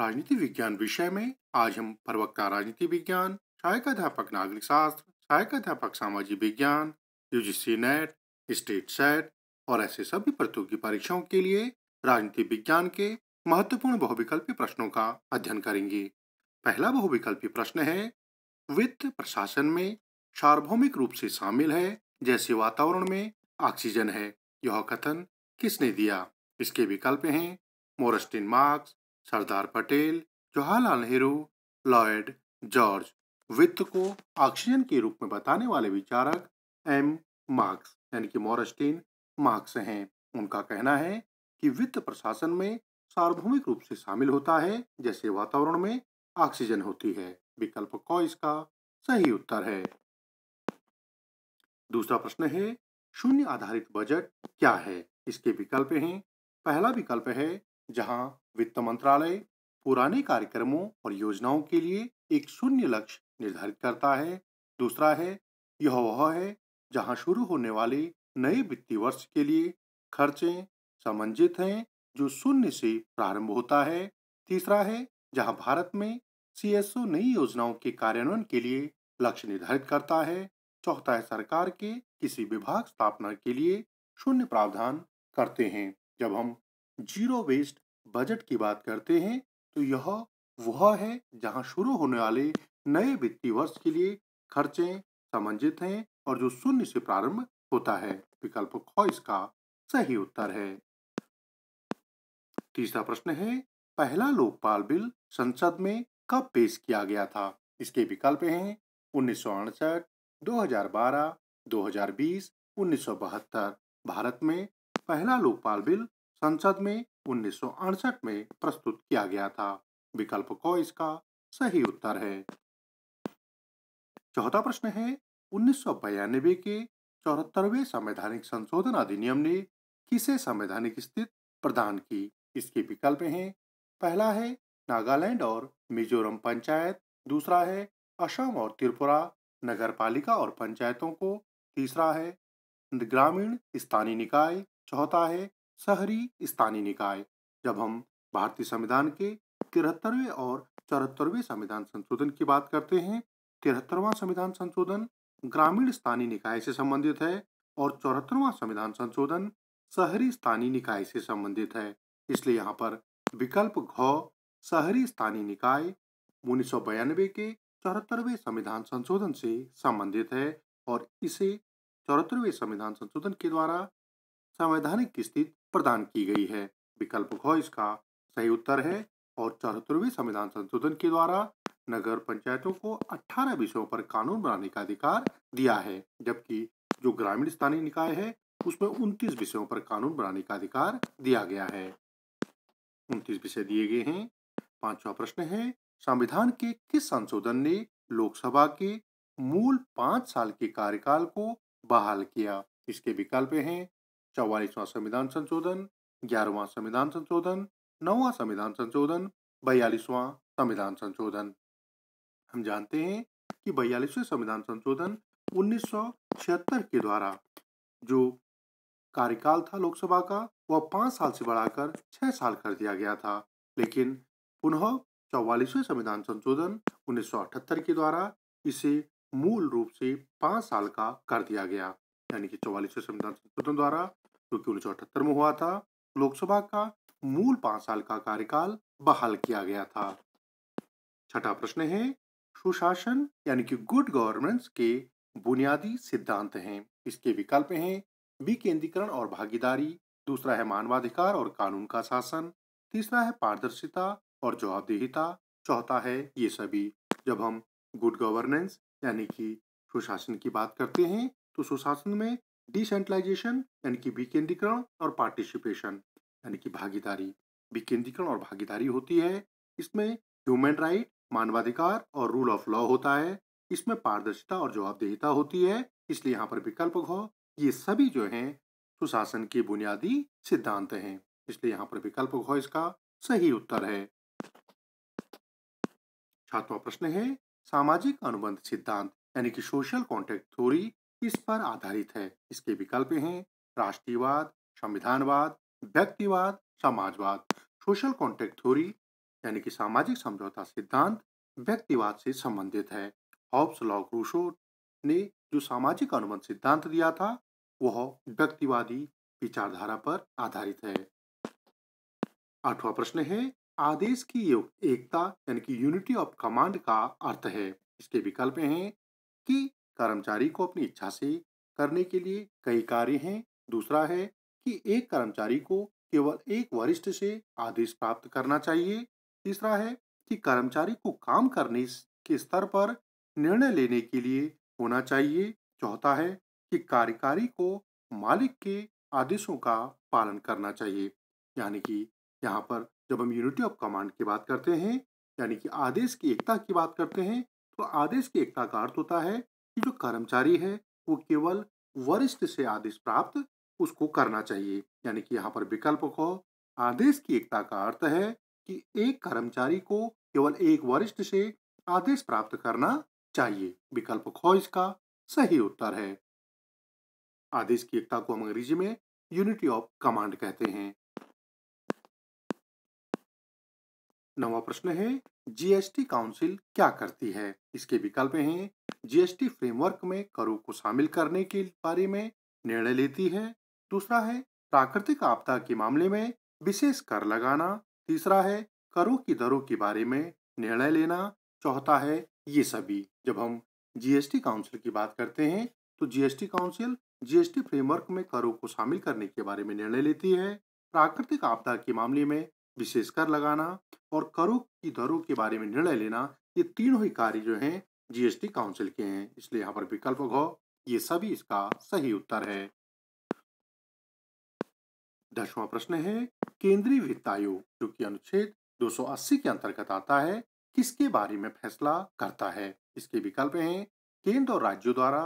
राजनीति विज्ञान विषय में आज हम प्रवक्ता राजनीति विज्ञान सहायक अध्यापक नागरिक शास्त्र सहायक अध्यापक सामाजिक विज्ञान यूजीसी नेट स्टेट सेट और ऐसे सभी प्रतियोगी परीक्षाओं के लिए राजनीति विज्ञान के महत्वपूर्ण बहुविकल्पी प्रश्नों का अध्ययन करेंगे पहला बहुविकल्पी प्रश्न है वित्त प्रशासन में सार्वभौमिक रूप से शामिल है जैसे वातावरण में ऑक्सीजन है यह कथन किसने दिया इसके विकल्प हैं Morstein Marx Sardar Patel Jawaharlal Nehru Lloyd George वित्त को ऑक्सीजन के रूप में बताने वाले विचारक एम मार्क्स यानी कि मॉरस्टीन मार्क्स हैं उनका कहना है कि वित्त प्रशासन में सार्वभौमिक रूप से शामिल होता है जैसे वातावरण में ऑक्सीजन होती है विकल्प क इसका सही उत्तर है दूसरा प्रश्न है शून्य आधारित बजट क्या है इसके विकल्प हैं पहला विकल्प है जहां वित्त मंत्रालय पुराने कार्यक्रमों और योजनाओं के लिए एक शून्य लक्ष्य निर्धारित करता है दूसरा है यह वह है जहां शुरू होने वाले नए वित्तीय वर्ष के लिए खर्चे समंजित हैं जो शून्य से प्रारंभ होता है तीसरा है जहां भारत में सीएसओ नई योजनाओं के कार्यान्वयन के लिए लक्ष्य निर्धारित करता है चौथा है सरकार के किसी विभाग स्थापना के लिए शून्य प्रावधान करते हैं जब हम जीरो वेस्ट बजट की बात करते हैं तो यह वह है जहां शुरू होने वाले नए वित्तीय वर्ष के लिए खर्चे समंजित हैं और जो शून्य से प्रारंभ होता है विकल्प ख इसका सही उत्तर है तीसरा प्रश्न है पहला लोकपाल बिल संसद में कब पेश किया गया था इसके विकल्प हैं उन्नीस सौ अड़सठ दो हजार बारह दो हजार बीस उन्नीस सौ बहत्तर भारत में पहला लोकपाल बिल संसद में उन्नीस में प्रस्तुत किया गया था विकल्प को इसका सही उत्तर है चौथा प्रश्न है उन्नीस के चौहत्तरवे संवैधानिक संशोधन अधिनियम ने किसे संवैधानिक स्थिति प्रदान की इसके विकल्प हैं पहला है नागालैंड और मिजोरम पंचायत दूसरा है असम और त्रिपुरा नगर पालिका और पंचायतों को तीसरा है ग्रामीण स्थानीय निकाय चौथा है शहरी स्थानीय निकाय जब हम भारतीय संविधान के तिहत्तरवें और चौहत्तरवें संविधान संशोधन की बात करते हैं तिरहत्तरवा संविधान संशोधन ग्रामीण स्थानीय निकाय से संबंधित है और चौहत्तरवा संविधान संशोधन शहरी स्थानीय निकाय से संबंधित है इसलिए यहाँ पर विकल्प घ शहरी स्थानीय निकाय उन्नीस के चौहत्तरवें संविधान संशोधन से संबंधित है और इसे चौहत्तरवें संविधान संशोधन के द्वारा संवैधानिक स्थिति प्रदान की गई है विकल्प घ इसका सही उत्तर है और चौहत्तरवी संविधान संशोधन के द्वारा नगर पंचायतों को 18 विषयों पर कानून बनाने का अधिकार दिया है जबकि जो ग्रामीण स्थानीय निकाय है उसमें उनतीस विषयों पर कानून बनाने का अधिकार दिया गया है उनतीस विषय दिए गए हैं पांचवा प्रश्न है संविधान के किस संशोधन ने लोकसभा के मूल पांच साल के कार्यकाल को बहाल किया इसके विकल्प हैं चौवालीसवां संविधान संशोधन ग्यारहवां संविधान संशोधन नौवां संविधान संशोधन बयालीसवां संविधान संशोधन हम जानते हैं कि बयालीसवें संविधान संशोधन उन्नीस के द्वारा जो कार्यकाल था लोकसभा का वह पांच साल से बढ़ाकर छह साल कर दिया गया था लेकिन पुनः चौवालीसवें संविधान संशोधन उन्नीस के द्वारा इसे मूल रूप से पांच साल का कर दिया गया यानी कि चौवालीसवें संविधान संशोधन द्वारा जो कि उन्नीस में हुआ था लोकसभा का मूल पांच साल का कार्यकाल बहाल किया गया था छठा प्रश्न है सुशासन यानी कि गुड गवर्नेंस के बुनियादी सिद्धांत हैं इसके विकल्प हैं विकेंद्रीकरण और भागीदारी दूसरा है मानवाधिकार और कानून का शासन तीसरा है पारदर्शिता और जवाबदेहिता चौथा है ये सभी जब हम गुड गवर्नेंस यानी कि सुशासन की बात करते हैं तो सुशासन में डिसेंट्रलाइजेशन यानी कि विकेंद्रीकरण और पार्टिसिपेशन यानी कि भागीदारी विकेंद्रीकरण और भागीदारी होती है इसमें ह्यूमन राइट मानवाधिकार और रूल ऑफ लॉ होता है इसमें पारदर्शिता और जवाबदेहिता होती है इसलिए यहाँ पर विकल्प घ ये सभी जो हैं सुशासन के बुनियादी सिद्धांत हैं इसलिए यहाँ पर विकल्प घ इसका सही उत्तर है छात्रों प्रश्न है सामाजिक अनुबंध सिद्धांत यानी कि सोशल कॉन्टेक्ट थ्योरी इस पर आधारित है इसके विकल्प हैं राष्ट्रीयवाद संविधानवाद व्यक्तिवाद समाजवाद सोशल कॉन्ट्रैक्ट थ्योरी यानी कि सामाजिक समझौता सिद्धांत व्यक्तिवाद से संबंधित है हॉब्स लॉ क्रूशो ने जो सामाजिक अनुबंध सिद्धांत दिया था वह व्यक्तिवादी विचारधारा पर आधारित है आठवां प्रश्न है आदेश की एकता यानी कि यूनिटी ऑफ कमांड का अर्थ है इसके विकल्प हैं कि कर्मचारी को अपनी इच्छा से करने के लिए कई कार्य हैं दूसरा है कि एक कर्मचारी को केवल एक वरिष्ठ से आदेश प्राप्त करना चाहिए तीसरा है कि कर्मचारी को काम करने के स्तर पर निर्णय लेने के लिए होना चाहिए चौथा है कि कार्यकारी को मालिक के आदेशों का पालन करना चाहिए यानी कि यहाँ पर जब हम यूनिटी ऑफ कमांड की बात करते हैं यानी कि आदेश की एकता की बात करते हैं तो आदेश की एकता का अर्थ होता है जो कर्मचारी है वो केवल वरिष्ठ से आदेश प्राप्त उसको करना चाहिए यानी कि यहाँ पर विकल्प को आदेश की एकता का अर्थ है कि एक कर्मचारी को केवल एक वरिष्ठ से आदेश प्राप्त करना चाहिए विकल्प खो इसका सही उत्तर है आदेश की एकता को हम अंग्रेजी में यूनिटी ऑफ कमांड कहते हैं नवा प्रश्न है जीएसटी काउंसिल क्या करती है इसके विकल्प हैं जीएसटी फ्रेमवर्क में करों को शामिल करने के बारे में निर्णय लेती है दूसरा है प्राकृतिक आपदा के मामले में विशेष कर लगाना तीसरा है करों की दरों के बारे में निर्णय लेना चौथा है ये सभी जब हम जीएसटी काउंसिल की बात करते हैं तो जीएसटी काउंसिल जीएसटी फ्रेमवर्क में करों को शामिल करने के बारे में निर्णय लेती है प्राकृतिक आपदा के मामले में विशेष कर लगाना और करों की दरों के बारे में निर्णय लेना ये तीनों ही कार्य जो हैं जीएसटी काउंसिल के हैं इसलिए यहाँ पर विकल्प घो ये सभी इसका सही उत्तर है दसवां प्रश्न है केंद्रीय वित्त आयोग जो कि अनुच्छेद 280 के अंतर्गत आता है किसके बारे में फैसला करता है इसके विकल्प हैं केंद्र और राज्यों द्वारा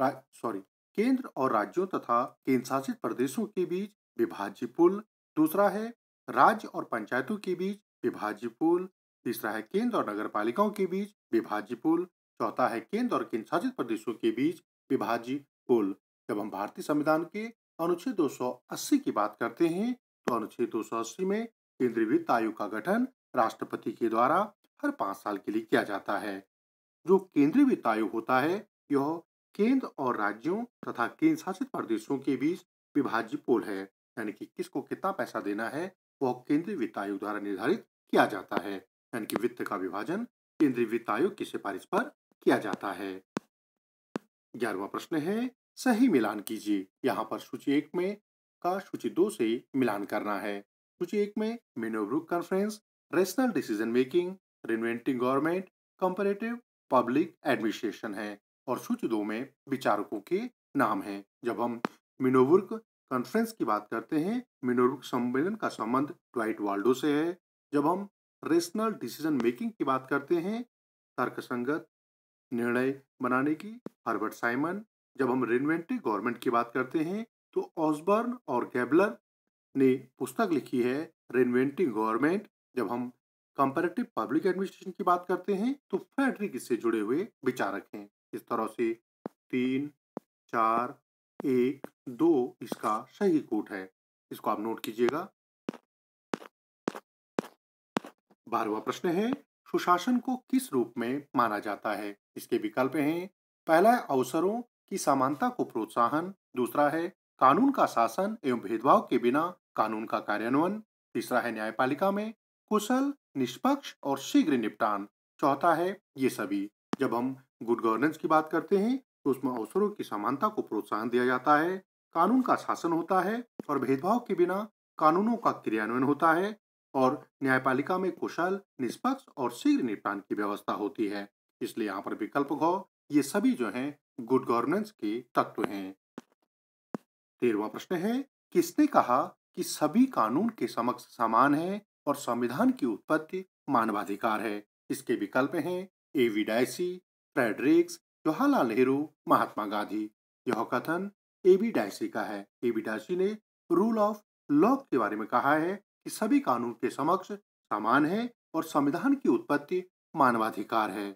रा, सॉरी केंद्र और राज्यों तथा केंद्र शासित प्रदेशों के बीच विभाज्य पुल दूसरा है राज्य और पंचायतों के बीच विभाज्य पुल तीसरा है केंद्र और नगर पालिकाओं के बीच विभाज्य पुल चौथा है केंद्र और केंद्र शासित प्रदेशों के बीच विभाज्य पुल जब हम भारतीय संविधान के अनुच्छेद 280 की बात करते हैं तो अनुच्छेद 280 में केंद्रीय वित्त आयोग का गठन राष्ट्रपति के द्वारा हर पांच साल के लिए किया जाता है जो केंद्रीय वित्त आयोग होता है यह केंद्र और राज्यों तथा केंद्र शासित प्रदेशों के बीच विभाज्य पोल है यानी कि किसको कितना पैसा देना है व केंद्रीय वित्त आयोग द्वारा निर्धारित किया जाता है यानी कि वित्त का विभाजन केंद्रीय वित्त आयोग की सिफारिश पर किया जाता है ग्यारहवा प्रश्न है सही मिलान कीजिए यहाँ पर सूची एक में का सूची दो से मिलान करना है सूची एक में Minnowbrook conference rational decision making reinventing government comparative public administration है और सूची दो में विचारकों के नाम है जब हम मिनोवर्क कॉन्फ्रेंस की बात करते हैं मिनोरुक सम्मेलन का संबंध ड्वाइट वाल्डो से है जब हम रेशनल डिसीजन मेकिंग की बात करते हैं तर्कसंगत निर्णय बनाने की हर्बर्ट साइमन जब हम रेनवेंट्री गवर्नमेंट की बात करते हैं तो ऑसबर्न और गैबलर ने पुस्तक लिखी है रेनवेंट्री गवर्नमेंट जब हम कंपेरेटिव पब्लिक एडमिनिस्ट्रेशन की बात करते हैं तो फ्रेडरिक इससे जुड़े हुए विचारक हैं इस तरह से तीन चार एक दो इसका सही कोट है इसको आप नोट कीजिएगा बारहवा प्रश्न है सुशासन को किस रूप में माना जाता है इसके विकल्प हैं पहला है अवसरों की समानता को प्रोत्साहन दूसरा है कानून का शासन एवं भेदभाव के बिना कानून का कार्यान्वयन तीसरा है न्यायपालिका में कुशल निष्पक्ष और शीघ्र निपटान चौथा है ये सभी जब हम गुड गवर्नेंस की बात करते हैं तो उसमें अवसरों की समानता को प्रोत्साहन दिया जाता है कानून का शासन होता है और भेदभाव के बिना कानूनों का क्रियान्वयन होता है और न्यायपालिका में कुशल निष्पक्ष और शीघ्र निपटान की व्यवस्था होती है इसलिए यहाँ पर विकल्प घो ये सभी जो हैं गुड गवर्नेंस के तत्व हैं तेरवा प्रश्न है किसने कहा कि सभी कानून के समक्ष समान है और संविधान की उत्पत्ति मानवाधिकार है इसके विकल्प हैं A V Dicey Fredericks Jawaharlal Nehru Mahatma Gandhi यह कथन ए बी डायसी का है ए बी डायसी ने रूल ऑफ लॉ के बारे में कहा है कि सभी कानून के समक्ष समान है और संविधान की उत्पत्ति मानवाधिकार है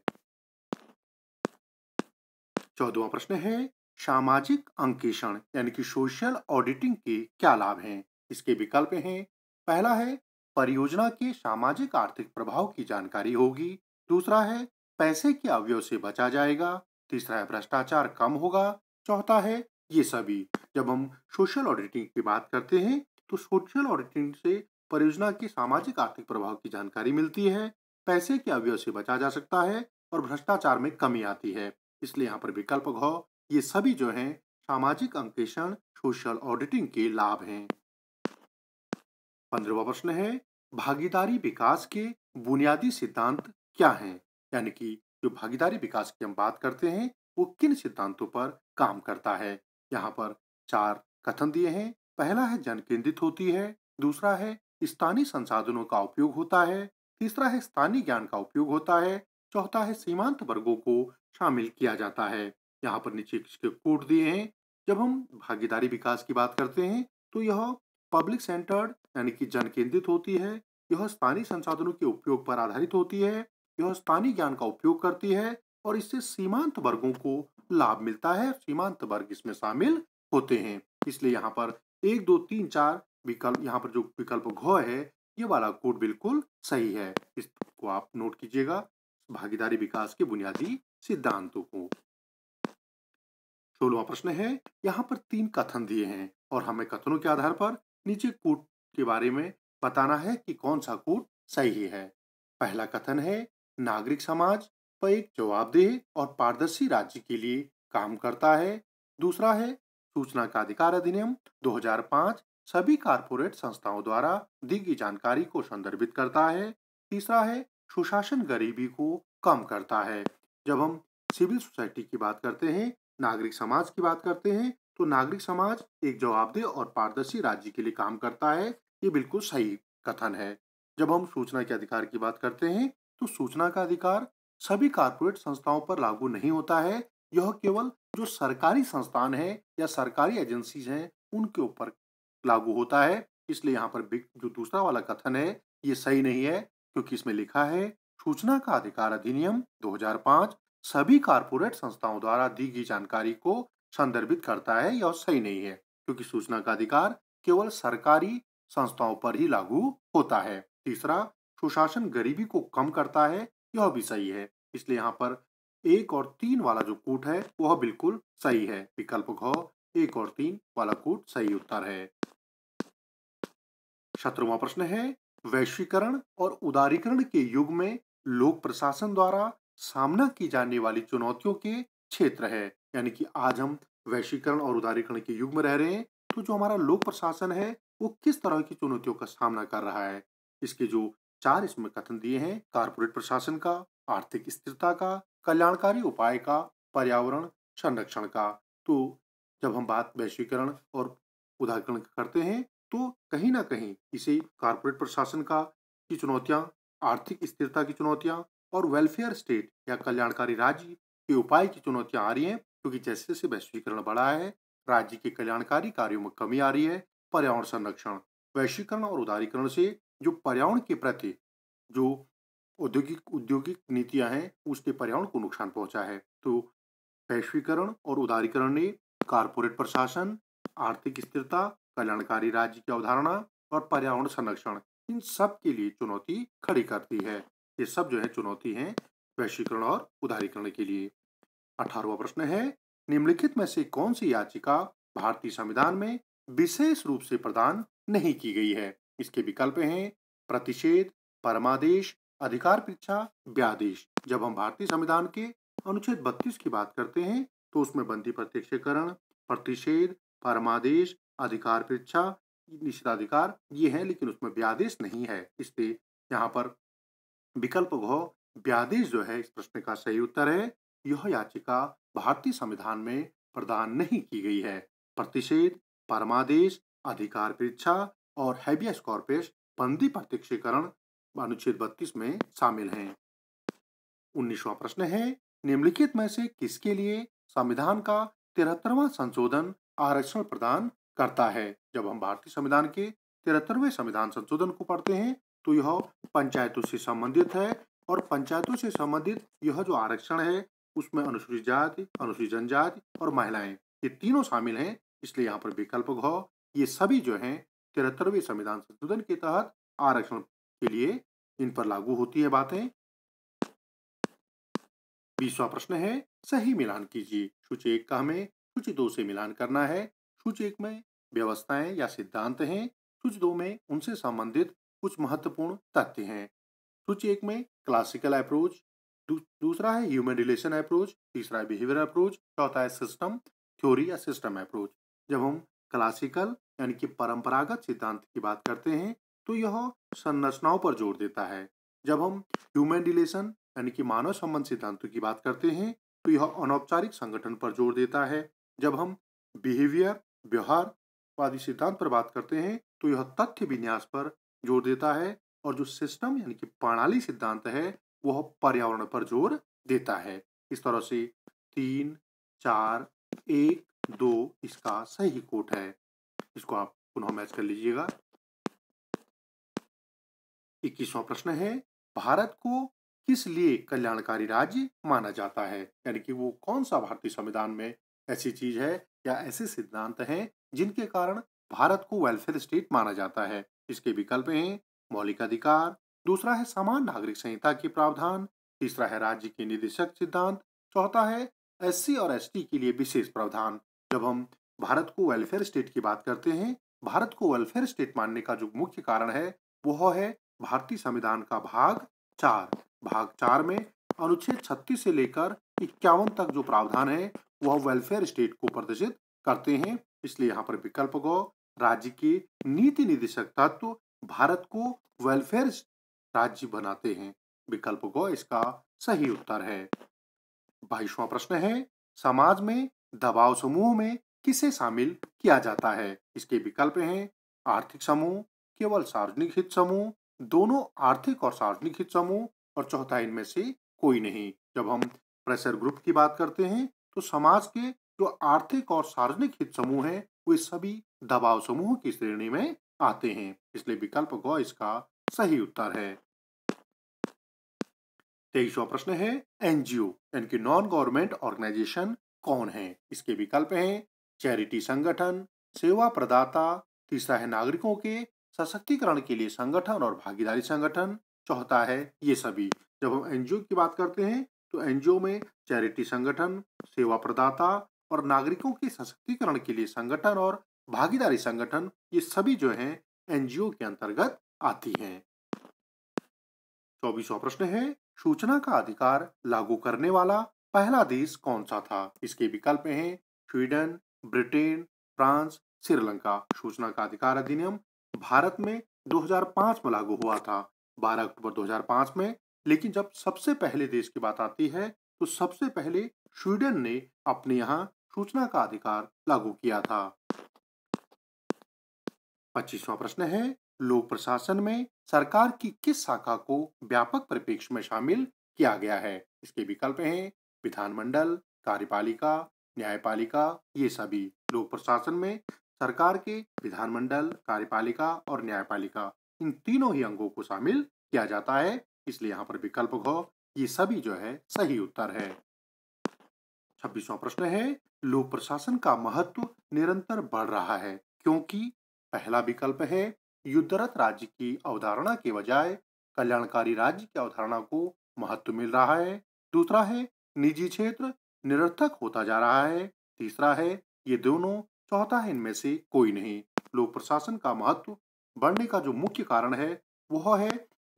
चौदवा प्रश्न है सामाजिक अंकेषण यानी कि सोशल ऑडिटिंग के क्या लाभ हैं इसके विकल्प हैं पहला है परियोजना के सामाजिक आर्थिक प्रभाव की जानकारी होगी दूसरा है पैसे के अवयव से बचा जाएगा तीसरा है भ्रष्टाचार कम होगा चौथा है ये सभी जब हम सोशल ऑडिटिंग की बात करते हैं तो सोशल ऑडिटिंग से परियोजना के सामाजिक आर्थिक प्रभाव की जानकारी मिलती है पैसे के अवयव से बचा जा सकता है और भ्रष्टाचार में कमी आती है इसलिए यहाँ पर विकल्प घ ये सभी जो हैं सामाजिक अंकेषण सोशल ऑडिटिंग के लाभ हैं पंद्रहवा प्रश्न है भागीदारी विकास के बुनियादी सिद्धांत क्या हैं यानी कि जो भागीदारी विकास की हम बात करते हैं वो किन सिद्धांतों पर काम करता है यहाँ पर चार कथन दिए हैं पहला है जन केंद्रित होती है दूसरा है स्थानीय संसाधनों का उपयोग होता है तीसरा है स्थानीय ज्ञान का उपयोग होता है चौथा है सीमांत वर्गों को शामिल किया जाता है यहाँ पर नीचे इसके कोट दिए हैं जब हम भागीदारी विकास की बात करते हैं तो यह पब्लिक सेंटर्ड यानी कि जन केंद्रित होती है यह स्थानीय संसाधनों के उपयोग पर आधारित होती है यह स्थानीय ज्ञान का उपयोग करती है और इससे सीमांत वर्गों को लाभ मिलता है सीमांत वर्ग इसमें शामिल होते हैं इसलिए यहाँ पर एक दो तीन चार विकल्प यहाँ पर जो विकल्प घ है ये वाला कोड बिल्कुल सही है इसको आप नोट कीजिएगा भागीदारी विकास के बुनियादी सिद्धांतों को सोलवा प्रश्न है यहाँ पर तीन कथन दिए हैं और हमें कथनों के आधार पर नीचे कोट के बारे में बताना है कि कौन सा कोट सही है पहला कथन है नागरिक समाज वह एक जवाबदेह और पारदर्शी राज्य के लिए काम करता है दूसरा है सूचना का अधिकार अधिनियम 2005 सभी कारपोरेट संस्थाओं द्वारा दी गई जानकारी को संदर्भित करता है तीसरा है सुशासन गरीबी को कम करता है जब हम सिविल सोसाइटी की बात करते हैं नागरिक समाज की बात करते हैं तो नागरिक समाज एक जवाबदेह और पारदर्शी राज्य के लिए काम करता है ये बिल्कुल सही कथन है जब हम सूचना के अधिकार की बात करते हैं तो सूचना का अधिकार सभी कारपोरेट संस्थाओं पर लागू नहीं होता है यह केवल जो सरकारी संस्थान है या सरकारी एजेंसीज हैं उनके ऊपर लागू होता है इसलिए यहाँ पर जो दूसरा वाला कथन है ये सही नहीं है क्योंकि इसमें लिखा है सूचना का अधिकार अधिनियम 2005 सभी कारपोरेट संस्थाओं द्वारा दी गई जानकारी को संदर्भित करता है यह सही नहीं है क्योंकि सूचना का अधिकार केवल सरकारी संस्थाओं पर ही लागू होता है तीसरा सुशासन गरीबी को कम करता है यह भी सही है इसलिए यहाँ पर एक और तीन वाला जो कूट है वह बिल्कुल सही है विकल्प घ एक और तीन वाला कूट सही उत्तर है सत्रहवा प्रश्न है वैश्वीकरण और उदारीकरण के युग में लोक प्रशासन द्वारा सामना की जाने वाली चुनौतियों के क्षेत्र है यानी कि आज हम वैश्वीकरण और उदारीकरण के युग में रह रहे हैं तो जो हमारा लोक प्रशासन है वो किस तरह की चुनौतियों का सामना कर रहा है इसके जो चार इसमें कथन दिए हैं कारपोरेट प्रशासन का आर्थिक स्थिरता का कल्याणकारी उपाय का पर्यावरण संरक्षण का तो जब हम बात वैश्वीकरण और उदाहरण करते हैं तो कहीं ना कहीं इसे कारपोरेट प्रशासन का की चुनौतियां आर्थिक स्थिरता की चुनौतियां और वेलफेयर स्टेट या कल्याणकारी राज्य के उपाय की चुनौतियां आ रही हैं क्योंकि जैसे जैसे वैश्वीकरण बढ़ा है राज्य के कल्याणकारी कार्यों में कमी आ रही है पर्यावरण संरक्षण वैश्वीकरण और उदारीकरण से जो पर्यावरण के प्रति जो औद्योगिक उद्योगिक नीतियां हैं उसने पर्यावरण को नुकसान पहुंचा है तो वैश्वीकरण और उदारीकरण ने कारपोरेट प्रशासन आर्थिक स्थिरता कल्याणकारी राज्य की अवधारणा और पर्यावरण संरक्षण इन सब के लिए चुनौती खड़ी करती है ये सब जो है चुनौती है वैश्वीकरण और उदारीकरण के लिए अठारवा प्रश्न है निम्नलिखित में से कौन सी याचिका भारतीय संविधान में विशेष रूप से प्रदान नहीं की गई है इसके विकल्प हैं प्रतिषेध परमादेश अधिकार परीक्षा व्यादेश जब हम भारतीय संविधान के अनुच्छेद बत्तीस की बात करते हैं तो उसमें बंदी प्रत्यक्षीकरण प्रतिषेध परमादेश अधिकार पृछा निषेधाधिकार ये है लेकिन उसमें व्यादेश नहीं है इसलिए यहाँ पर विकल्प घ व्यादेश जो है इस प्रश्न का सही उत्तर है यह याचिका भारतीय संविधान में प्रदान नहीं की गई है प्रतिषेध परमादेश अधिकार परीक्षा और हैबियस कॉर्पेस बंदी प्रत्यक्षीकरण अनुच्छेद 32 में शामिल हैं उन्नीसवा प्रश्न है निम्नलिखित में से किसके लिए संविधान का तिहत्तरवा संशोधन आरक्षण प्रदान करता है जब हम भारतीय संविधान के तिहत्तरवे संविधान संशोधन को पढ़ते हैं तो यह पंचायतों से संबंधित है और पंचायतों से संबंधित यह जो आरक्षण है उसमें अनुसूचित जाति अनुसूचित जनजाति और महिलाएं ये तीनों शामिल हैं इसलिए यहाँ पर विकल्प घ ये सभी जो हैं तिहत्तरवें संविधान संशोधन के तहत आरक्षण के लिए इन पर लागू होती है बातें बीसवा प्रश्न है सही मिलान कीजिए सूची एक का हमें सूची दो से मिलान करना है सूची एक में व्यवस्थाएं या सिद्धांत हैं सूची दो में उनसे संबंधित कुछ महत्वपूर्ण तथ्य हैं सूची एक में क्लासिकल अप्रोच दूसरा है ह्यूमन रिलेशन अप्रोच तीसरा है बिहेवियर अप्रोच चौथा है सिस्टम थ्योरी या सिस्टम अप्रोच जब हम क्लासिकल यानी कि परंपरागत सिद्धांत की बात करते हैं तो यह संरचनाओं पर जोर देता है जब हम ह्यूमन रिलेशन यानी कि मानव संबंध सिद्धांतों की बात करते हैं तो यह अनौपचारिक संगठन पर जोर देता है जब हम बिहेवियर व्यवहार आदि सिद्धांत पर बात करते हैं तो यह तथ्य विन्यास पर जोर देता है और जो सिस्टम यानी कि प्रणाली सिद्धांत है वह पर्यावरण पर जोर देता है इस तरह से तीन चार एक दो इसका सही कोट है इसको आप पुनः मैच कर लीजिएगा इक्कीसवा प्रश्न है भारत को किस लिए कल्याणकारी राज्य माना जाता है यानी कि वो कौन सा भारतीय संविधान में ऐसी चीज है या ऐसे सिद्धांत हैं जिनके कारण भारत को वेलफेयर स्टेट माना जाता है इसके विकल्प हैं मौलिक अधिकार दूसरा है समान नागरिक संहिता के प्रावधान तीसरा है राज्य के निदेशक सिद्धांत चौथा है एससी और एसटी के लिए विशेष प्रावधान जब हम भारत को वेलफेयर स्टेट की बात करते हैं भारत को वेलफेयर स्टेट मानने का जो मुख्य कारण है वह है भारतीय संविधान का भाग चार भाग चार में अनुच्छेद छत्तीस से लेकर इक्यावन तक जो प्रावधान है वह वेलफेयर स्टेट को प्रदर्शित करते हैं इसलिए यहाँ पर विकल्प गौ राज्य के नीति निदेशक तत्व तो भारत को वेलफेयर राज्य बनाते हैं विकल्प गौ इसका सही उत्तर है बाईसवा प्रश्न है समाज में दबाव समूह में किसे शामिल किया जाता है इसके विकल्प हैं आर्थिक समूह केवल सार्वजनिक हित समूह दोनों आर्थिक और सार्वजनिक हित समूह और चौथा इनमें से कोई नहीं जब हम प्रेशर ग्रुप की बात करते हैं तो समाज के जो आर्थिक और सार्वजनिक हित समूह हैं वे सभी दबाव समूह की श्रेणी में आते हैं इसलिए विकल्प ग इसका सही उत्तर है तेईसवा प्रश्न है एनजीओ यानी कि नॉन गवर्नमेंट ऑर्गेनाइजेशन कौन है इसके विकल्प हैं चैरिटी संगठन सेवा प्रदाता तीसरा है नागरिकों के सशक्तिकरण के लिए संगठन और भागीदारी संगठन चौथा है ये सभी जब हम एनजीओ की बात करते हैं तो एनजीओ में चैरिटी संगठन सेवा प्रदाता और नागरिकों के सशक्तिकरण के लिए संगठन और भागीदारी संगठन ये सभी जो हैं एनजीओ के अंतर्गत आती हैं चौबीसवा प्रश्न है सूचना का अधिकार लागू करने वाला पहला देश कौन सा था इसके विकल्प हैं स्वीडन ब्रिटेन फ्रांस श्रीलंका सूचना का अधिकार अधिनियम भारत में 2005 में लागू हुआ था 12 अक्टूबर 2005 में लेकिन जब सबसे पहले देश की बात आती है तो सबसे पहले स्वीडन ने अपने यहाँ सूचना का अधिकार लागू किया था पच्चीसवा प्रश्न है लोक प्रशासन में सरकार की किस शाखा को व्यापक परिप्रेक्ष्य में शामिल किया गया है इसके विकल्प हैं विधानमंडल कार्यपालिका न्यायपालिका ये सभी लोक प्रशासन में सरकार के विधानमंडल कार्यपालिका और न्यायपालिका इन तीनों ही अंगों को शामिल किया जाता है इसलिए यहाँ पर विकल्प घ ये सभी जो है सही उत्तर है छब्बीसवा प्रश्न है लोक प्रशासन का महत्व निरंतर बढ़ रहा है क्योंकि पहला विकल्प है युद्धरत राज्य की अवधारणा के बजाय कल्याणकारी राज्य की अवधारणा को महत्व मिल रहा है दूसरा है निजी क्षेत्र निरर्थक होता जा रहा है तीसरा है ये दोनों चौथा है इनमें से कोई नहीं लोक प्रशासन का महत्व बढ़ने का जो मुख्य कारण है वह है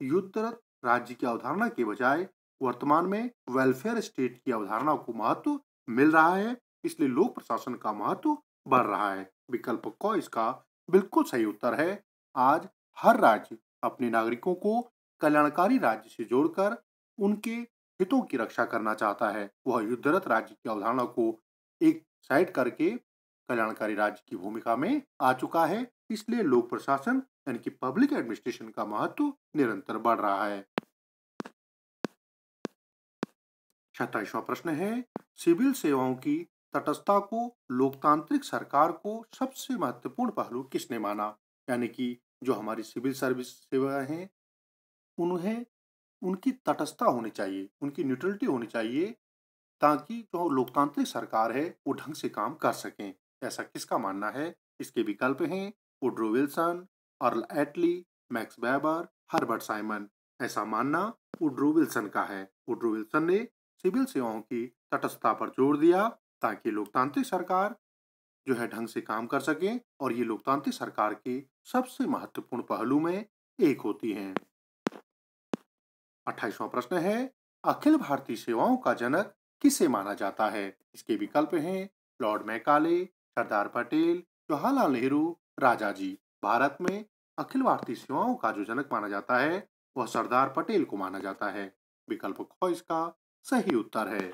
युद्धरत राज्य की अवधारणा के बजाय वर्तमान में वेलफेयर स्टेट की अवधारणा को महत्व मिल रहा है इसलिए लोक प्रशासन का महत्व बढ़ रहा है विकल्प क इसका बिल्कुल सही उत्तर है आज हर राज्य अपने नागरिकों को कल्याणकारी राज्य से जोड़कर उनके हितों की रक्षा करना चाहता है वह युद्धरत राज्य की अवधारणा को एक साइड करके कल्याणकारी राज्य की भूमिका में आ चुका है इसलिए लोक प्रशासन यानी कि पब्लिक एडमिनिस्ट्रेशन का महत्व निरंतर बढ़ रहा है सत्ताईसवा प्रश्न है सिविल सेवाओं की तटस्थता को लोकतांत्रिक सरकार को सबसे महत्वपूर्ण पहलू किसने माना यानी कि जो हमारी सिविल सर्विस सेवा हैं उन्हें उनकी तटस्थता होनी चाहिए उनकी न्यूट्रलिटी होनी चाहिए ताकि जो लोकतांत्रिक सरकार है वो ढंग से काम कर सकें ऐसा किसका मानना है इसके विकल्प हैं Woodrow Wilson Earl Attlee Max Weber Herbert Simon ऐसा मानना वुड्रो विल्सन का है वुड्रो विल्सन ने सिविल सेवाओं की तटस्थता पर जोर दिया ताकि लोकतांत्रिक सरकार जो है ढंग से काम कर सके और ये लोकतांत्रिक सरकार के सबसे महत्वपूर्ण पहलू में एक होती हैं अट्ठाईसवा प्रश्न है अखिल भारतीय सेवाओं का जनक किसे माना जाता है इसके विकल्प हैं लॉर्ड मैकाले सरदार पटेल जवाहरलाल नेहरू राजा जी भारत में अखिल भारतीय सेवाओं का जो जनक माना जाता है वह सरदार पटेल को माना जाता है विकल्प ख इसका सही उत्तर है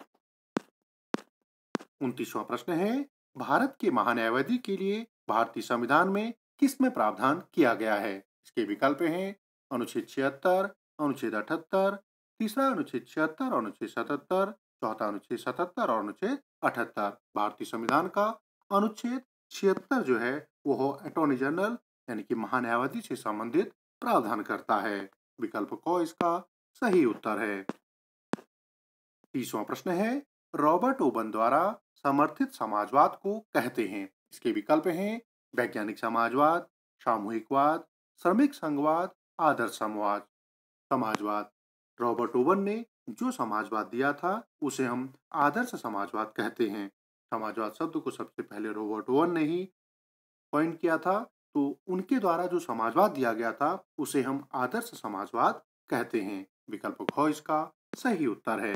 उन्तीसवा प्रश्न है भारत के महान्यायवादि के लिए भारतीय संविधान में किस में प्रावधान किया गया है इसके विकल्प हैं अनुच्छेद छिहत्तर अनुच्छेद अठहत्तर तीसरा अनुच्छेद छिहत्तर अनुच्छेद सतहत्तर चौथा अनुच्छेद सतहत्तर और अनुच्छेद अठहत्तर भारतीय संविधान का अनुच्छेद छिहत्तर जो है वो अटोर्नी जनरल यानी कि महान्यायवादी से संबंधित प्रावधान करता है विकल्प क इसका सही उत्तर है तीसवा प्रश्न है रॉबर्ट ओबन द्वारा समर्थित समाजवाद को कहते हैं इसके विकल्प हैं वैज्ञानिक समाजवाद सामूहिकवाद श्रमिक संघवाद आदर्श समाज समाजवाद रॉबर्ट ओवन ने जो समाजवाद दिया था उसे हम आदर्श समाजवाद कहते हैं समाजवाद शब्द को सबसे पहले रॉबर्ट ओवन ने ही पॉइंट किया था तो उनके द्वारा जो समाजवाद दिया गया था उसे हम आदर्श समाजवाद कहते हैं विकल्प घ इसका सही उत्तर है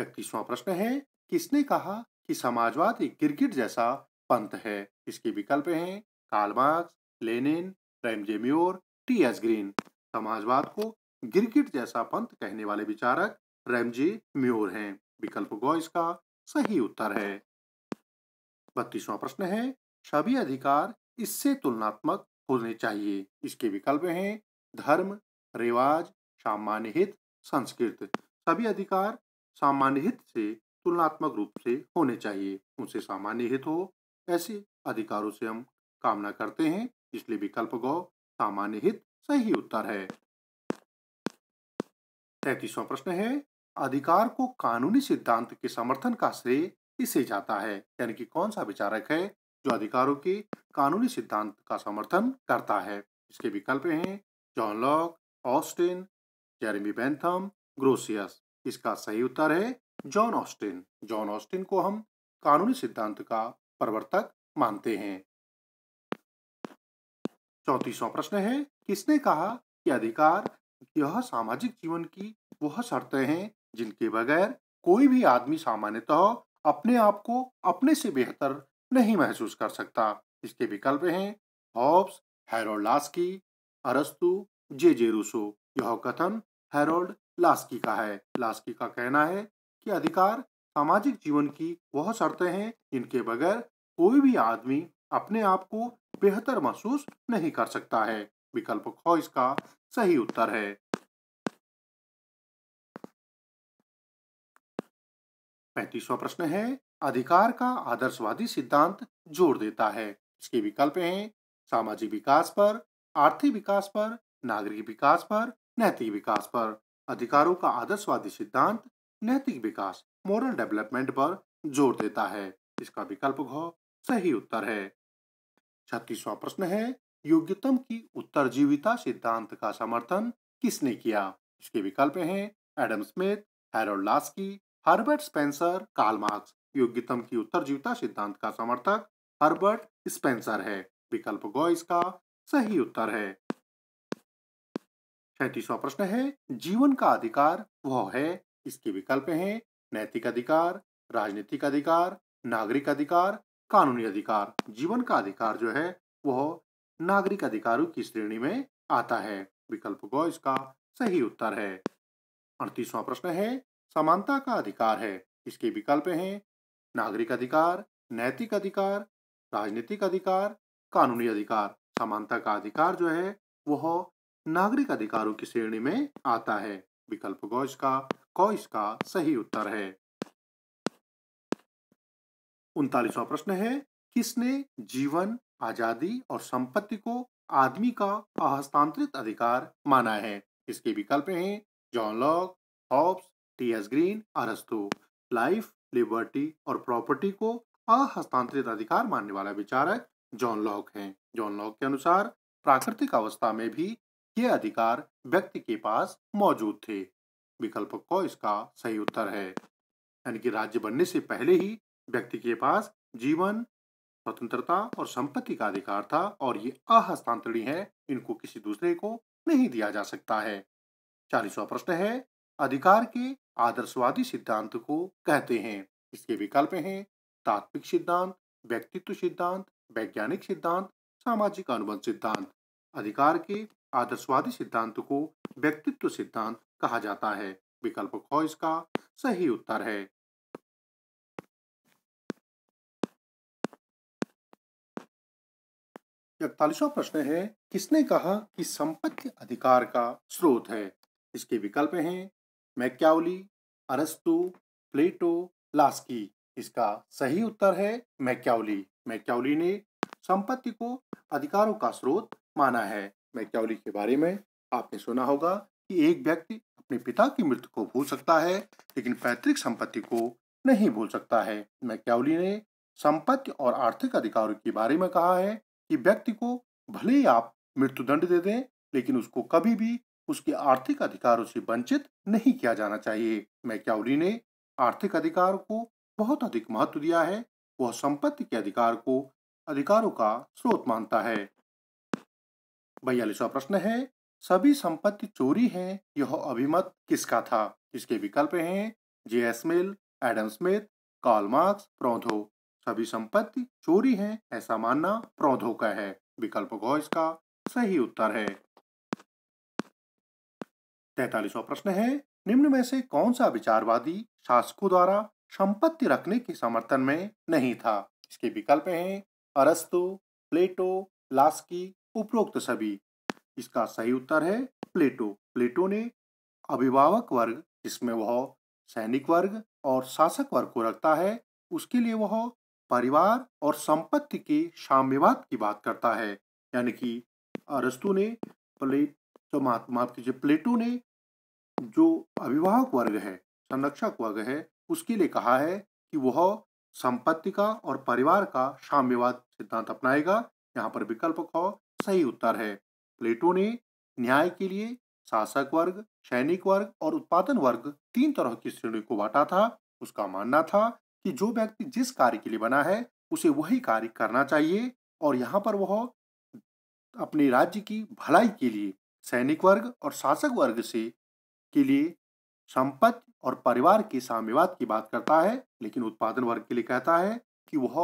इकतीसवा प्रश्न है किसने कहा कि समाजवाद एक गिरगिट जैसा पंथ है इसके विकल्प हैं कार्ल मार्क्स लेनिन प्रेम म्योर टी एस ग्रीन समाजवाद को गिरगिट जैसा पंथ कहने वाले विचारक रेमजे म्योर हैं विकल्प गौ इसका सही उत्तर है बत्तीसवां प्रश्न है सभी अधिकार इससे तुलनात्मक होने चाहिए इसके विकल्प हैं धर्म रिवाज सामान्य हित संस्कृत सभी अधिकार सामान्य हित से तुलनात्मक रूप से होने चाहिए उनसे सामान्य हित हो ऐसे अधिकारों से हम कामना करते हैं इसलिए विकल्प गौ सामान्य हित सही उत्तर है तैतीसवा प्रश्न है अधिकार को कानूनी सिद्धांत के समर्थन का श्रेय इसे जाता है यानी कि कौन सा विचारक है जो अधिकारों के कानूनी सिद्धांत का समर्थन करता है इसके विकल्प हैं John Locke Austin Jeremy Bentham Grotius इसका सही उत्तर है जॉन ऑस्टिन जॉन ऑस्टिन को हम कानूनी सिद्धांत का प्रवर्तक मानते हैं चौतीसवा प्रश्न है किसने कहा कि अधिकार यह सामाजिक जीवन की वह शर्तें हैं जिनके बगैर कोई भी आदमी सामान्यतः अपने आप को अपने से बेहतर नहीं महसूस कर सकता इसके विकल्प हैं हॉब्स हैरोल्ड लास्की अरस्तु जे जे रूसो यह कथन हैरोल्ड लास्की का है लास्की का कहना है कि अधिकार सामाजिक जीवन की वह शर्तें हैं जिनके बगैर कोई भी आदमी अपने आप को बेहतर महसूस नहीं कर सकता है विकल्प ख इसका सही उत्तर है पैतीसवा प्रश्न है अधिकार का आदर्शवादी सिद्धांत जोर देता है इसके विकल्प हैं सामाजिक विकास पर आर्थिक विकास पर नागरिक विकास पर नैतिक विकास पर अधिकारों का आदर्शवादी सिद्धांत नैतिक विकास मोरल डेवलपमेंट पर जोर देता है इसका विकल्प घ सही उत्तर है छत्तीसवा प्रश्न है योग्यतम की उत्तरजीविता सिद्धांत का समर्थन किसने किया इसके विकल्प हैं Adam Smith Harold Laski Herbert Spencer Karl Marx योग्यतम की उत्तरजीविता सिद्धांत का समर्थक हर्बर्ट स्पेंसर है विकल्प गौ इसका सही उत्तर है छत्तीसवा प्रश्न है जीवन का अधिकार वह है इसके विकल्प हैं नैतिक अधिकार राजनीतिक अधिकार नागरिक अधिकार कानूनी अधिकार जीवन का अधिकार जो है वह नागरिक अधिकारों की श्रेणी में आता है विकल्प ग इसका सही उत्तर है अड़तीसवां प्रश्न है समानता का अधिकार है इसके विकल्प हैं नागरिक अधिकार नैतिक अधिकार राजनीतिक अधिकार कानूनी अधिकार समानता का अधिकार जो है वह नागरिक अधिकारों की श्रेणी में आता है विकल्प ग इसका क इसका सही उत्तर है उनतालीसवां प्रश्न है किसने जीवन आजादी और संपत्ति को आदमी का अहस्तांतरित अधिकार माना है इसके विकल्प हैं John Locke Hobbes T S Green अरस्तु लाइफ लिबर्टी और प्रॉपर्टी को अहस्तांतरित अधिकार मानने वाला विचारक जॉन लॉक हैं जॉन लॉक के अनुसार प्राकृतिक अवस्था में भी ये अधिकार व्यक्ति के पास मौजूद थे विकल्प को इसका सही उत्तर है यानी कि राज्य बनने से पहले ही व्यक्ति के पास जीवन स्वतंत्रता और संपत्ति का अधिकार था और ये अहस्तांतरणीय है इनको किसी दूसरे को नहीं दिया जा सकता है चालीसवा प्रश्न है अधिकार के आदर्शवादी सिद्धांत को कहते हैं इसके विकल्प हैं तात्विक सिद्धांत व्यक्तित्व सिद्धांत वैज्ञानिक सिद्धांत सामाजिक अनुबंध सिद्धांत अधिकार के आदर्शवादी सिद्धांत को व्यक्तित्व सिद्धांत कहा जाता है विकल्प ख इसका सही उत्तर है इकतालीसवा प्रश्न है किसने कहा कि संपत्ति अधिकार का स्रोत है इसके विकल्प हैं मैक्यावली अरस्तु प्लेटो लास्की इसका सही उत्तर है मैक्यावली मैक्यावली ने संपत्ति को अधिकारों का स्रोत माना है मैक्यावली के बारे में आपने सुना होगा कि एक व्यक्ति अपने पिता की मृत्यु को भूल सकता है लेकिन पैतृक संपत्ति को नहीं भूल सकता है मैक्यावली ने संपत्ति और आर्थिक अधिकारों के बारे में कहा है कि व्यक्ति को भले ही आप मृत्युदंड दे दें लेकिन उसको कभी भी उसके आर्थिक अधिकारों से वंचित नहीं किया जाना चाहिए मैक्यावली ने आर्थिक अधिकार को बहुत अधिक महत्व दिया है वह संपत्ति के अधिकार को अधिकारों का स्रोत मानता है बयालीसवा प्रश्न है सभी संपत्ति चोरी है यह अभिमत किसका था इसके विकल्प हैं J S Mill Adam Smith Karl Marx Proudhon सभी संपत्ति चोरी है ऐसा मानना प्रौधो का है विकल्प घ इसका सही उत्तर है तैतालीसवा प्रश्न है निम्न में से कौन सा विचारवादी शासकों द्वारा संपत्ति रखने के समर्थन में नहीं था इसके विकल्प हैं अरस्तु प्लेटो लास्की उपरोक्त सभी इसका सही उत्तर है प्लेटो प्लेटो ने अभिभावक वर्ग जिसमें वह सैनिक वर्ग और शासक वर्ग को रखता है उसके लिए वह परिवार और संपत्ति के साम्यवाद की बात करता है यानी कि अरस्तु ने प्लेट तो माफ कीजिए प्लेटो ने जो अभिभावक वर्ग है संरक्षक वर्ग है उसके लिए कहा है कि वह संपत्ति का और परिवार का साम्यवाद सिद्धांत अपनाएगा यहाँ पर विकल्प ख सही उत्तर है प्लेटो ने न्याय के लिए शासक वर्ग सैनिक वर्ग और उत्पादन वर्ग तीन तरह की श्रेणी को बांटा था उसका मानना था कि जो व्यक्ति जिस कार्य के लिए बना है उसे वही कार्य करना चाहिए और यहाँ पर वह अपने राज्य की भलाई के लिए सैनिक वर्ग और शासक वर्ग से के लिए संपत्ति और परिवार के साम्यवाद की बात करता है लेकिन उत्पादन वर्ग के लिए कहता है कि वह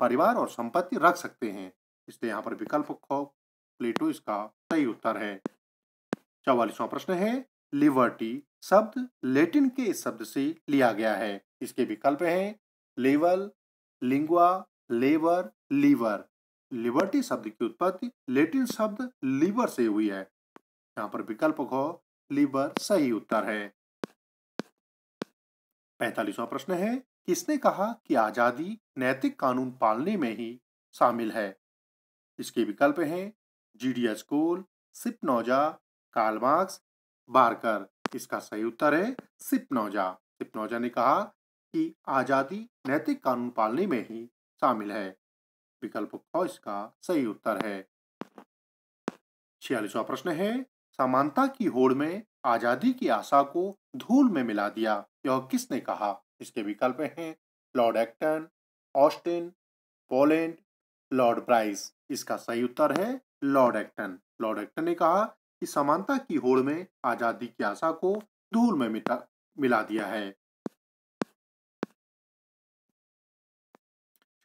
परिवार और संपत्ति रख सकते हैं इसलिए यहाँ पर विकल्प प्लेटो इसका सही उत्तर है चौवालीसवा प्रश्न है लिबर्टी शब्द लेटिन के इस शब्द से लिया गया है इसके विकल्प हैं level lingua lever liver liberty शब्द की उत्पत्ति लेटिन शब्द लीवर से हुई है यहां पर विकल्प घ लीवर सही उत्तर है पैतालीसवा प्रश्न है किसने कहा कि आजादी नैतिक कानून पालने में ही शामिल है इसके विकल्प हैं G D H Cole Spinoza Karl Marx Barker इसका सही उत्तर है सिपनौजा सिपनौजा ने कहा कि आजादी नैतिक कानून पालने में ही शामिल है विकल्प ख इसका सही उत्तर है छियालीसवा प्रश्न है समानता की होड़ में आजादी की आशा को धूल में मिला दिया यह किसने कहा इसके विकल्प हैं Lord Acton Austin Poland Lord Bryce इसका सही उत्तर है लॉर्ड एक्टन लॉर्ड एक्टन ने कहा कि समानता की होड़ में आजादी की आशा को धूल में मिला दिया है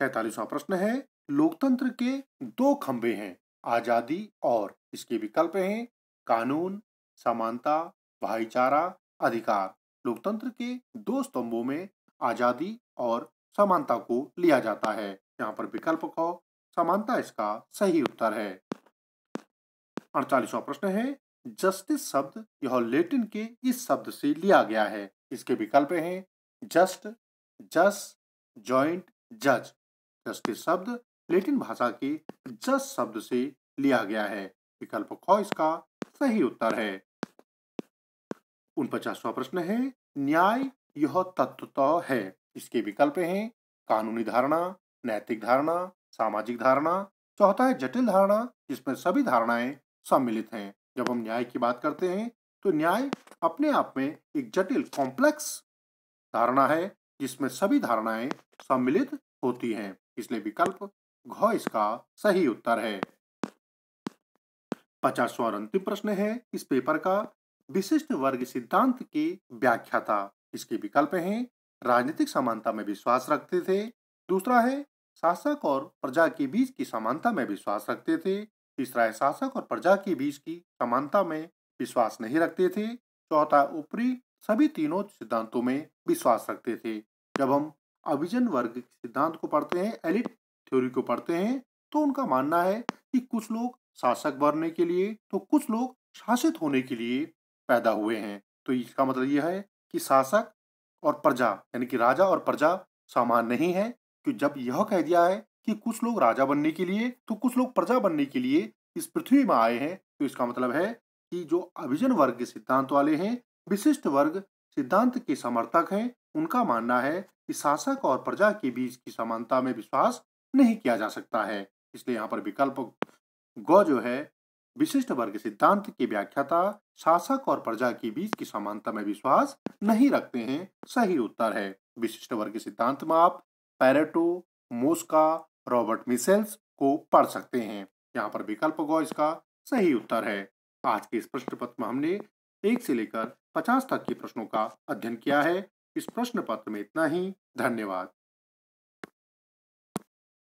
सैतालीसवां प्रश्न है लोकतंत्र के दो खंबे हैं आजादी और इसके विकल्प हैं कानून समानता भाईचारा अधिकार लोकतंत्र के दो स्तंभों में आजादी और समानता को लिया जाता है यहाँ पर विकल्प को समानता इसका सही उत्तर है अड़तालीसवा प्रश्न है जस्टिस शब्द यह लेटिन के इस शब्द से लिया गया है इसके विकल्प हैं जस्ट जस ज्वाइंट जज के शब्द लेटिन भाषा के जस शब्द से लिया गया है विकल्प ख इसका सही उत्तर है उन पचासवा प्रश्न है न्याय यह तत्वतः है इसके विकल्प हैं कानूनी धारणा नैतिक धारणा सामाजिक धारणा चौथा है जटिल धारणा जिसमें सभी धारणाएं सम्मिलित हैं जब हम न्याय की बात करते हैं तो न्याय अपने आप में एक जटिल कॉम्प्लेक्स धारणा है जिसमें सभी धारणाएं सम्मिलित होती हैं इसलिए विकल्प घ इसका सही उत्तर है पचासवा और अंतिम प्रश्न है इस पेपर का विशिष्ट वर्ग सिद्धांत की व्याख्या था इसके विकल्प हैं राजनीतिक समानता में विश्वास रखते थे दूसरा है शासक और प्रजा के बीच की समानता में विश्वास रखते थे तीसरा है शासक और प्रजा के बीच की समानता में विश्वास नहीं रखते थे चौथा ऊपरी सभी तीनों सिद्धांतों में विश्वास रखते थे जब हम अभिजन वर्ग के सिद्धांत को पढ़ते हैं एलिट थ्योरी को पढ़ते हैं तो उनका मानना है कि कुछ लोग शासक बनने के लिए तो कुछ लोग शासित होने के लिए पैदा हुए हैं तो इसका मतलब यह है कि शासक और प्रजा यानी कि राजा और प्रजा समान नहीं है कि जब यह कह दिया है कि कुछ लोग राजा बनने के लिए तो कुछ लोग प्रजा बनने के लिए इस पृथ्वी में आए हैं तो इसका मतलब है कि जो अभिजन वर्ग के सिद्धांत वाले हैं विशिष्ट वर्ग सिद्धांत के समर्थक हैं उनका मानना है कि शासक और प्रजा के बीच की समानता में विश्वास नहीं किया जा सकता है इसलिए यहाँ पर विकल्प ग जो है विशिष्ट वर्ग सिद्धांत की व्याख्याता शासक और प्रजा के बीच की समानता में विश्वास नहीं रखते हैं सही उत्तर है विशिष्ट वर्ग सिद्धांत में आप पैरेटो मोस्का रॉबर्ट मिसेल्स को पढ़ सकते हैं यहाँ पर विकल्प गौ इसका सही उत्तर है आज के इस प्रश्न पत्र में हमने एक से लेकर पचास तक के प्रश्नों का अध्ययन किया है इस प्रश्न पत्र में इतना ही धन्यवाद